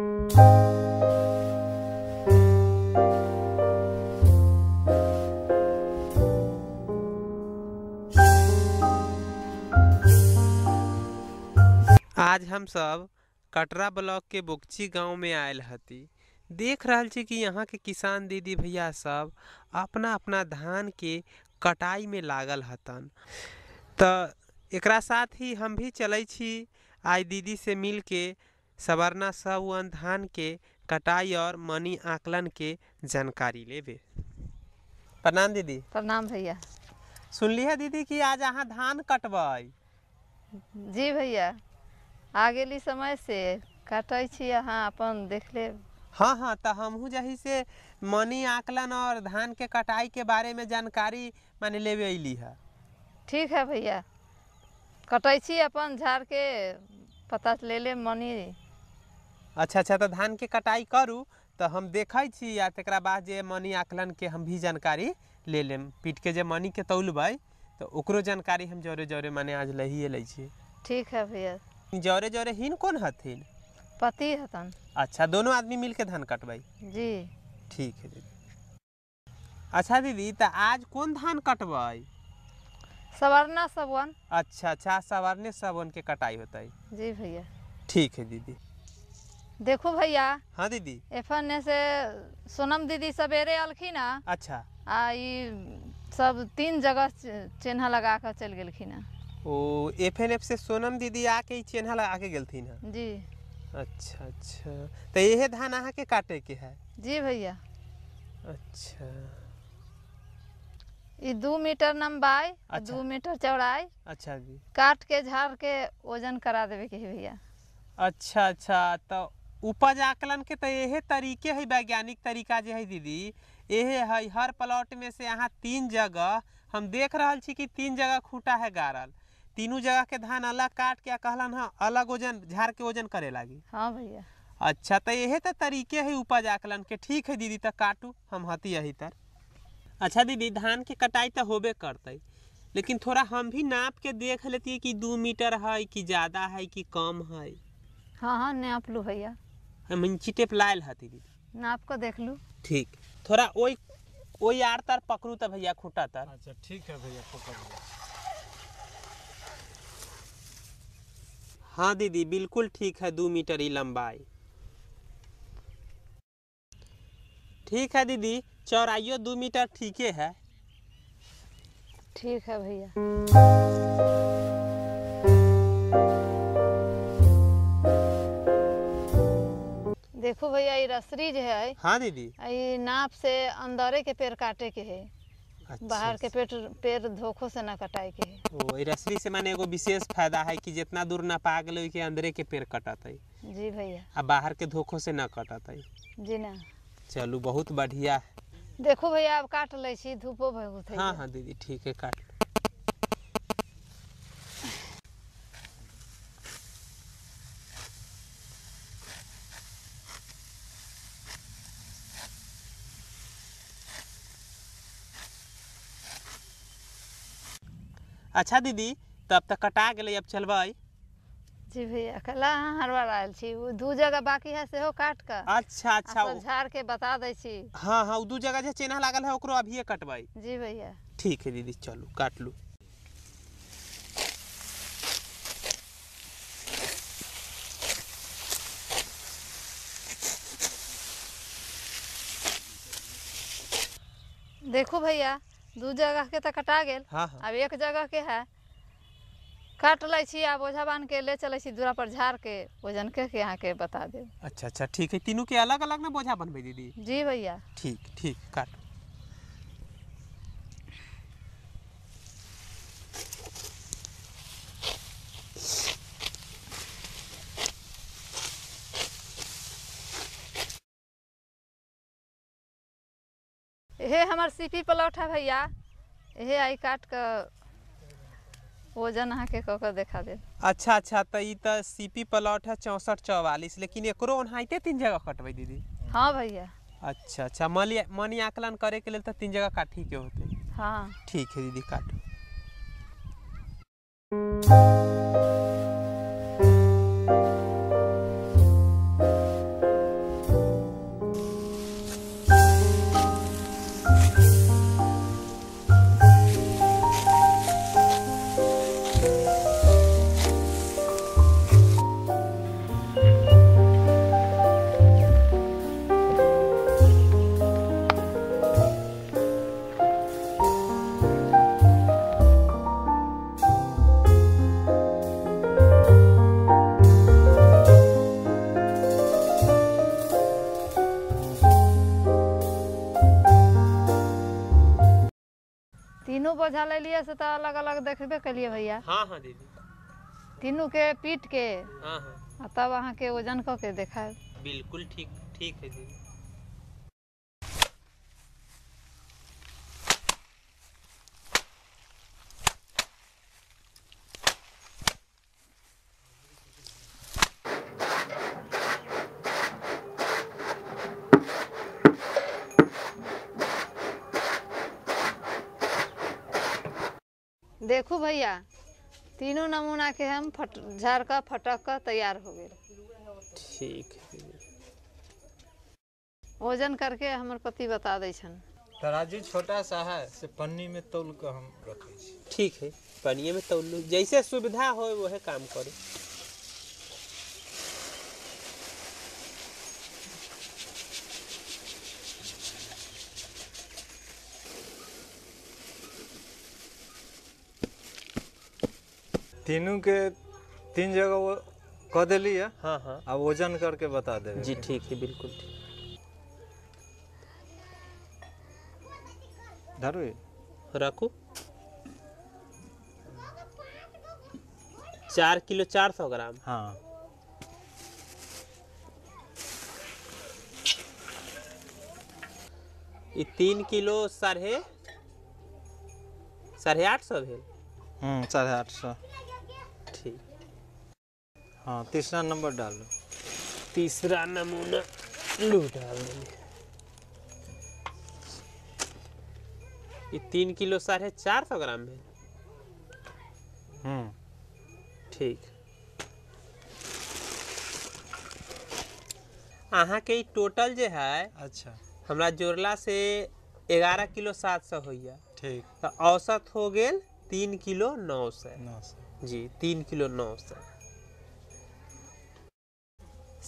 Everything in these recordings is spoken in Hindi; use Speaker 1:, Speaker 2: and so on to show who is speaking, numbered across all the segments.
Speaker 1: आज हम सब कटरा ब्लॉक के बुक्ची गांव में आयल हती देख रहा कि यहाँ के किसान दीदी भैया सब अपना अपना धान के कटाई में लागल हतन तो एक साथ ही हम भी चल आई दीदी से मिल के सब धान के कटाई और मनी आकलन के जानकारी लेबे प्रणाम दीदी
Speaker 2: प्रणाम भैया
Speaker 1: लिया दीदी कि आज अहाँ धान कटब
Speaker 2: जी भैया आ गई समय से कटे छी अहाँ अपन देख ले हाँ हाँ तो हमू जही से
Speaker 1: मनी आकलन
Speaker 2: और धान
Speaker 1: के कटाई के बारे में जानकारी मान लेवे अली है
Speaker 2: ठीक है भैया कटे अपन झाड़ के पता ले ले मनी
Speaker 1: अच्छा अच्छा तो धान के कटाई करूँ तो हम देखे छी आ तक बाद मनी आकलन के हम भी जानकारी ले लेम पीट के जे मनी के तौलबे तो जानकारी हम जोरे जोरे माने आज लही ले
Speaker 2: ठीक है भैया
Speaker 1: जोरे जोरे हीन कौन हथिन
Speaker 2: पति हतन
Speaker 1: अच्छा दोनों आदमी मिल के धान कटबे जी ठीक है दीदी अच्छा दीदी तो आज कौन धान कटबे
Speaker 2: सवरना सवन
Speaker 1: अच्छा अच्छा सवरने सवन के कटाई होता है जी भैया ठीक है दीदी देखो भैया हाँ दीदी
Speaker 2: एफन से सोनम दीदी सवेरे अलखी ना हाँ? अच्छा आ सब तीन जगह चिन्ह लगा कर चल गए हाँ।
Speaker 1: ओ एफ एन एफ से सोनम दीदी आके चिन्ह लगा के थी ना हाँ? जी अच्छा अच्छा तो यह धान अहाँ के काटे के है जी भैया अच्छा
Speaker 2: ई दो मीटर लंबाई अच्छा। दो मीटर चौड़ाई अच्छा जी काट के झाड़ के वजन करा देवे के भैया
Speaker 1: अच्छा अच्छा तो उपज आकलन के तो तरीके है वैज्ञानिक तरीका जो है दीदी यह है हर प्लॉट में से यहाँ तीन जगह हम देख रहा कि तीन जगह खूटा है गाड़ल तीनों जगह के धान अलग काट के कहलन हाँ अलग वजन झाड़ के वजन करे लगी हाँ भैया अच्छा तो यह तो तरीके है उपज आकलन के ठीक है दीदी तो काटू हम हती यही तर अच्छा दीदी धान के कटाई तो होबे करते लेकिन थोड़ा हम भी नाप के देख लेती है कि दू मीटर है कि ज़्यादा है कि कम है
Speaker 2: हाँ हाँ नाप लो भैया
Speaker 1: मिंचिते पे लायल हती दीदी
Speaker 2: नाप को देख लूँ
Speaker 1: ठीक थोड़ा वही वही आर तार पकड़ू तो भैया खूटा तार अच्छा ठीक है भैया पकड़ हाँ दीदी बिल्कुल ठीक है दो मीटर ही लंबाई ठीक है दीदी चौड़ाइयो दो मीटर ठीके है
Speaker 2: ठीक है भैया देखो भैया रसरी जो है हाँ दीदी ये नाप से अंदरे के पेड़ काटे के है अच्छा, बाहर के अच्छा। पेड़ पेड़ धोखो से ना कटाई के
Speaker 1: है रसरी से माने एगो विशेष फायदा है कि जितना दूर ना पा गए के अंदरे के पेड़ कटत है
Speaker 2: जी भैया
Speaker 1: बाहर के धोखो से ना कटत है जी ना चलो बहुत बढ़िया
Speaker 2: देखो भैया अब काट ले धूपो बहुत है हाँ
Speaker 1: हाँ दीदी ठीक है काट अच्छा दीदी तब तक कटा गए अब चलब
Speaker 2: जी भैया कल अहाँ हरवार आयल दू जगह बाकी है से हो काट का अच्छा अच्छा झाड़ के बता दे छी
Speaker 1: हाँ हाँ दू जगह जो चेना लागल है ओकरो अभी
Speaker 2: कटबाई जी भैया
Speaker 1: ठीक है दीदी चलू काट लू
Speaker 2: देखो भैया दू जगह के तो कटा गया हाँ अब हाँ। एक जगह के है काट ली आ ओझा बान्ह के ले चल दूरा पर झाड़ के वजन के यहाँ के बता दे
Speaker 1: अच्छा अच्छा ठीक है तीनों के अलग अलग ना बोझा बनबे दीदी जी भैया ठीक ठीक काट
Speaker 2: हे हमार सीपी प्लॉट है भैया हे आई काट का वजन अहाँके कऽ देखा दे
Speaker 1: अच्छा अच्छा तो ये तऽ सीपी प्लॉट है चौंसठ चौवालीस लेकिन एक तीन जगह कटबै दीदी हाँ भैया अच्छा अच्छा मन आकलन करे के लिए तो तीन जगह काटी के
Speaker 2: होते हाँ
Speaker 1: ठीक है दीदी काटो
Speaker 2: बोझा ले लिए से तो अलग अलग देखबे कलिए भैया हाँ हाँ दीदी तीनों के पीट के हाँ हाँ तब अहाँ के वजन कऽ के देखा
Speaker 1: बिल्कुल ठीक ठीक है दीदी
Speaker 2: देखो भैया तीनों नमूना के हम फट झाड़ का फटक का तैयार हो गए ठीक वजन करके हमारे पति बता दे
Speaker 1: तराजू छोटा सा है से पन्नी में तौल के हम रखे ठीक है पन्नी में तौल जैसे सुविधा हो वह काम करे तीनों के तीन जगह वो कह दिली है हाँ हाँ आप वजन करके बता दे जी ठीक है बिल्कुल ठीक धरो रखो चार किलो चार सौ ग्राम हाँ ये तीन किलो साढ़े साढ़े आठ सौ भेल हम्म साढ़े आठ सौ हाँ तीसरा नंबर डाल लो तीसरा नमूना लू डाल ये तीन किलो साढ़े चार सौ ग्राम है हम्म। ठीक अहाँ के टोटल जो है अच्छा हमारा जोड़ला से ग्यारह किलो सात सौ हो ठीक तो औसत हो गया तीन किलो नौ सौ नौ सौ जी तीन किलो नौ सौ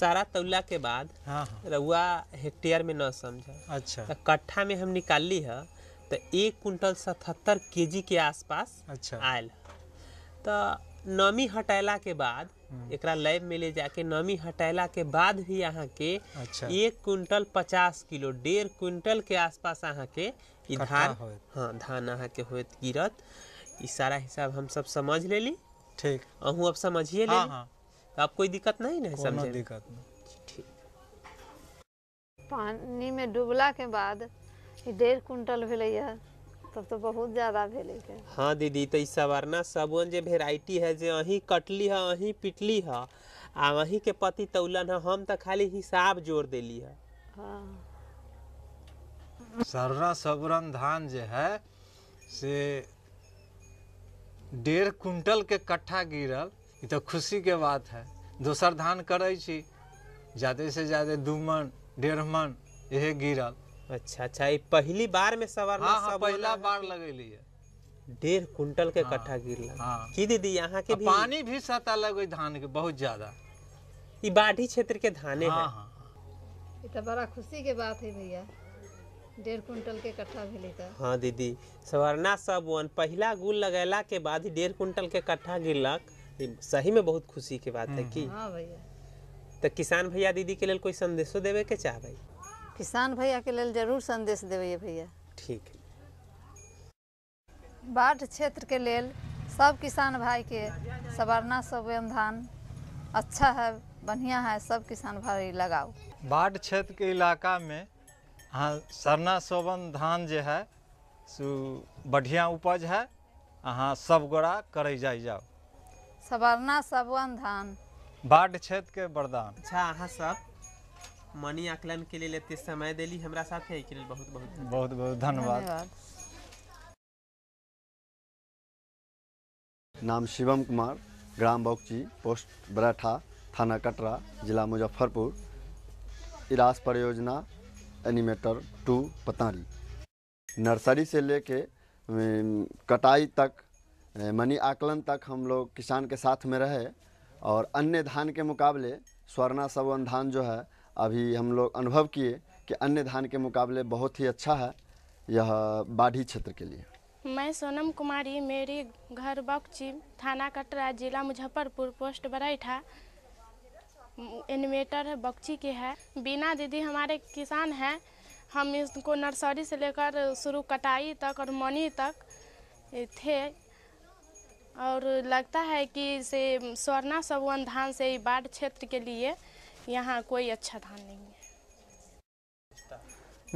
Speaker 1: सारा तौला के बाद हाँ, हाँ। रउआ हेक्टेयर में न समझ अच्छा तो कट्ठा में हम निकाल ली है तो एक कुंटल सतहत्तर के जी के आसपास अच्छा आयल तो नमी हटेला के बाद हम्म। एक लैब में ले जाके नमी हटेला के बाद भी यहाँ के अच्छा। एक कुंटल पचास किलो डेढ़ कुंटल के आसपास यहाँ के धान हाँ धान यहाँ के होत गिरत ई सारा हिसाब हम सब समझ ली ठीक अहू अब समझिए हाँ, हाँ। तो आप कोई दिक्कत नहीं ना समझे दिक्कत ठीक
Speaker 2: पानी में डूबला के बाद डेढ़ कुंटल भैया तब तो बहुत ज्यादा भैले
Speaker 1: हाँ दीदी तो इस सवारना सबन जो वेराइटी है जो अही कटली है अही पिटली है आ अही के पति तौलन है हम तो खाली हिसाब जोड़ दिली है हाँ। सर्रा सबरन धान जो है से डेढ़ कुंटल के कट्ठा गिरल तो खुशी के बात है दोसर धान करे ज्यादा से ज्यादा दू मन डेढ़ मन यह गिरल अच्छा अच्छा ये पहली बार में सवारना हाँ, हाँ, पहला बार लगे लिए डेढ़ कुंटल के हाँ, कट्ठा गिर हाँ, की दीदी यहाँ के भी पानी भी सता लगे धान के बहुत ज्यादा ये बाढ़ी क्षेत्र के धाने हाँ, है हाँ।
Speaker 2: ये हाँ। तो बड़ा खुशी के बात है भैया डेढ़ कुंटल के कट्ठा मिली था
Speaker 1: हाँ दीदी सवरना सब वन पहला गुल लगेला के बाद डेढ़ कुंटल के कट्ठा गिरलक सही में बहुत खुशी के बात है हम्म, कि हम्म। हाँ तो किसान भैया दीदी के लिए कोई संदेशो देवे के चाह
Speaker 2: किसान भैया के लिए जरूर संदेश देवे भैया
Speaker 1: ठीक है
Speaker 2: बाढ़ क्षेत्र के लिए सब किसान भाई के सवरना संविधान अच्छा है बढ़िया है सब किसान भाई लगाओ
Speaker 1: बाढ़ क्षेत्र के इलाका में हाँ सरना सोबन धान जो है सो बढ़िया उपज है अहाँ सब गोरा करे जाए जाओ
Speaker 2: सवरना सवन धान
Speaker 1: बाढ़ क्षेत्र के वरदान अच्छा अहाँ सब मनी आकलन के लिए लेते समय दिली हमारा साथ है के लिए बहुत बहुत बहुत बहुत धन्यवाद नाम शिवम कुमार ग्राम बौकची पोस्ट बराठा थाना कटरा जिला मुजफ्फरपुर इरास परियोजना एनिमेटर टू पतारी नर्सरी से लेके कटाई तक मनी आकलन तक हम लोग किसान के साथ में रहे और अन्य धान के मुकाबले स्वर्णा सवन धान जो है अभी हम लोग अनुभव किए कि अन्य धान के मुकाबले बहुत ही अच्छा है यह बाढ़ी क्षेत्र के लिए
Speaker 2: मैं सोनम कुमारी मेरी घर बक्ची थाना कटरा जिला मुजफ्फरपुर पोस्ट बरैठा इन्वेटर बक्ची के है बिना दीदी हमारे किसान हैं हम इसको नर्सरी से लेकर शुरू कटाई तक और मनी तक थे और लगता है कि से स्वर्णा सवन धान से बाढ़ क्षेत्र के लिए यहाँ कोई अच्छा धान नहीं है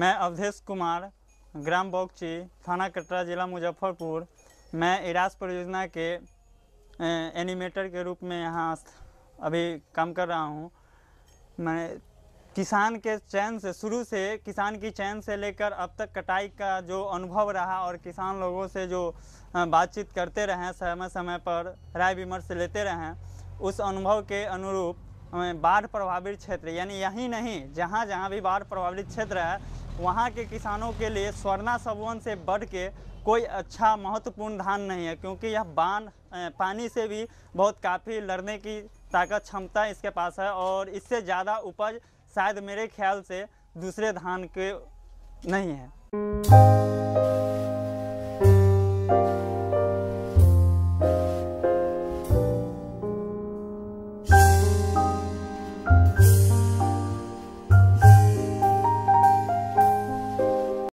Speaker 1: मैं अवधेश कुमार ग्राम बौक्ची थाना कटरा जिला मुजफ्फरपुर मैं इरास परियोजना के एनिमेटर के रूप में यहाँ अभी काम कर रहा हूँ मैं किसान के चैन से शुरू से किसान की चैन से लेकर अब तक कटाई का जो अनुभव रहा और किसान लोगों से जो बातचीत करते रहें समय समय पर राय विमर्श लेते रहें उस अनुभव के अनुरूप बाढ़ प्रभावित क्षेत्र यानी यहीं नहीं जहाँ जहाँ भी बाढ़ प्रभावित क्षेत्र है वहाँ के किसानों के लिए स्वर्णा सबवन से बढ़ के कोई अच्छा महत्वपूर्ण धान नहीं है क्योंकि यह बांध पानी से भी बहुत काफ़ी लड़ने की ताकत क्षमता इसके पास है और इससे ज़्यादा उपज शायद मेरे ख्याल से दूसरे धान के नहीं है